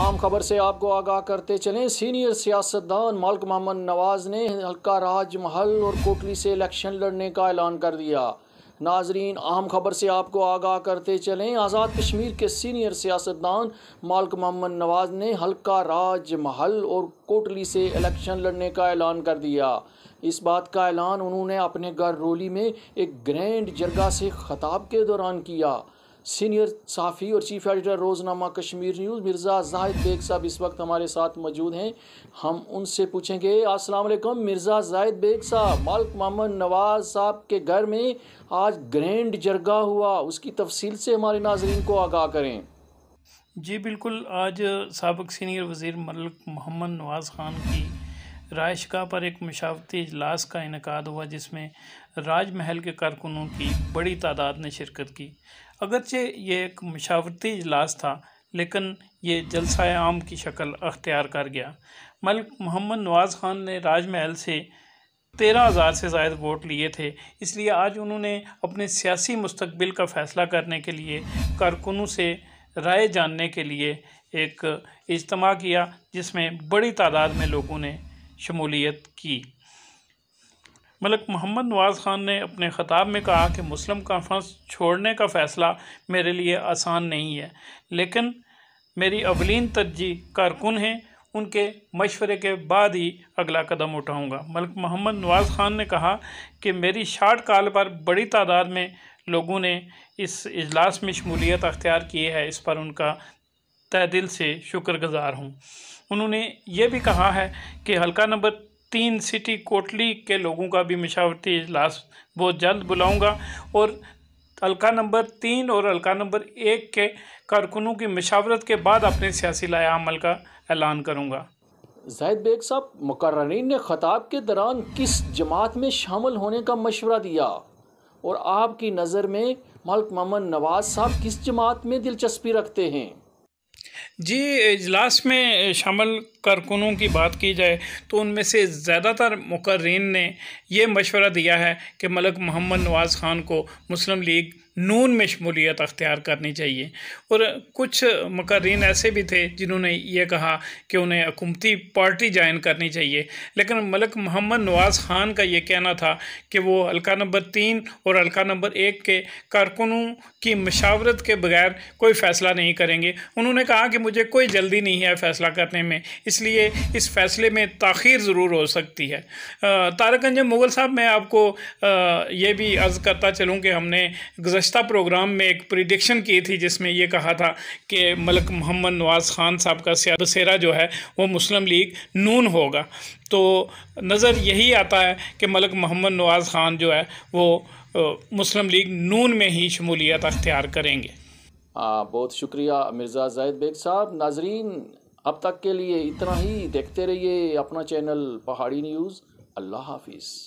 आम खबर से आपको आगाह करते चलें सीनियर सियासतदान मालिक मोहम्मद नवाज ने हल्का राजमहल और कोटली से इलेक्शन लड़ने का ऐलान कर दिया नाजरीन अहम खबर से आपको आगाह करते चलें आज़ाद कश्मीर के सीनियर सियासतदान मालक मोहम्मद नवाज ने हल्का राज महल और कोटली से इलेक्शन लड़ने का ऐलान कर दिया इस बात का ऐलान उन्होंने अपने घर रोली में एक ग्रैंड जरगा से खताब के दौरान किया सीनियर साफ़ी और chief editor Roznama Kashmir news Mirza Zahid Baig साहब इस वक्त हमारे साथ मौजूद हैं हम उनसे पूछेंगे अस्सलाम वालेकुम मिर्ज़ा जाहिद बेग साहब मालिक मोहम्मद नवाज़ साहब के घर में आज ग्रैंड जरगा हुआ उसकी तफसील से हमारे नाजरन को आगाह करें जी बिल्कुल आज सबक सीनियर वज़ी मलिक मोहम्मद नवाज़ ख़ान की रायशका पर एक मशावती इजलास का इनका हुआ जिसमें राजमहल के कारकुनों की बड़ी तादाद ने शिरकत की अगरचे ये एक मशावती इजलास था लेकिन ये जलसा आम की शक्ल अख्तियार कर गया मलिक मोहम्मद नवाज़ खान ने राजमहल से तेरह हज़ार से ज़ायद वोट लिए थे इसलिए आज उन्होंने अपने सियासी मुस्तबिल का फ़ैसला करने के लिए कारकुनों से राय जानने के लिए एक इजतम किया जिसमें बड़ी तादाद में लोगों ने शमूलियत की मलक मोहम्मद नवाज़ ख़ान ने अपने ख़ताब में कहा कि मुस्लिम कॉन्फ्रेंस छोड़ने का फ़ैसला मेरे लिए आसान नहीं है लेकिन मेरी अवलिन तरजीह कारकुन हैं उनके मशवरे के बाद ही अगला कदम उठाऊंगा मलक मोहम्मद नवाज़ ख़ान ने कहा कि मेरी शार्ट काल पर बड़ी तादाद में लोगों ने इस इजलास में शमूलियत अख्तियार की है इस पर उनका तय दिल से शुक्रगुजार हूँ उन्होंने ये भी कहा है कि हल्का नंबर तीन सिटी कोटली के लोगों का भी मशावरती इजलास बहुत जल्द बुलाऊँगा और हल्का नंबर तीन और हल्का नंबर एक के कारकुनों की मशावरत के बाद अपने सियासी लायामल का ऐलान करूँगा जैद बेग साहब मुकर्रीन ने ख़ताब के दौरान किस जमात में शामिल होने का मशवरा दिया और आपकी नज़र में मलक ममन नवाज़ साहब किस जमात में दिलचस्पी रखते हैं जी इजलास में शामिल कारकुनों की बात की जाए तो उनमें से ज़्यादातर मुकर्रीन ने यह मशवरा दिया है कि मलक मोहम्मद नवाज़ ख़ान को मुस्लिम लीग नून में शमूलियत अख्तियार करनी चाहिए और कुछ मकर्रीन ऐसे भी थे जिन्होंने ये कहा कि उन्हें हकूमती पार्टी ज्वाइन करनी चाहिए लेकिन मलक मोहम्मद नवाज़ ख़ान का ये कहना था कि वो हल्का नंबर तीन और हल्का नंबर एक के कारकुनों की मशावरत के बगैर कोई फ़ैसला नहीं करेंगे उन्होंने कहा कि मुझे मुझे कोई जल्दी नहीं है फ़ैसला करने में इसलिए इस फैसले में तखीर ज़रूर हो सकती है तारक मुग़ल साहब मैं आपको ये भी अर्ज़ करता चलूँ कि हमने गुज्त प्रोग्राम में एक प्रिडिक्शन की थी जिसमें यह कहा था कि मलक मोहम्मद नवाज़ खान साहब का बसेरा जो है वो मुस्लिम लीग नून होगा तो नज़र यही आता है कि मलक मोहम्मद नवाज़ ख़ान जो है वो मुस्लिम लीग नून में ही शमूलियत अख्तियार करेंगे आ, बहुत शुक्रिया मिर्ज़ा जायद बेग साहब नाजरीन अब तक के लिए इतना ही देखते रहिए अपना चैनल पहाड़ी न्यूज़ अल्लाह हाफिज़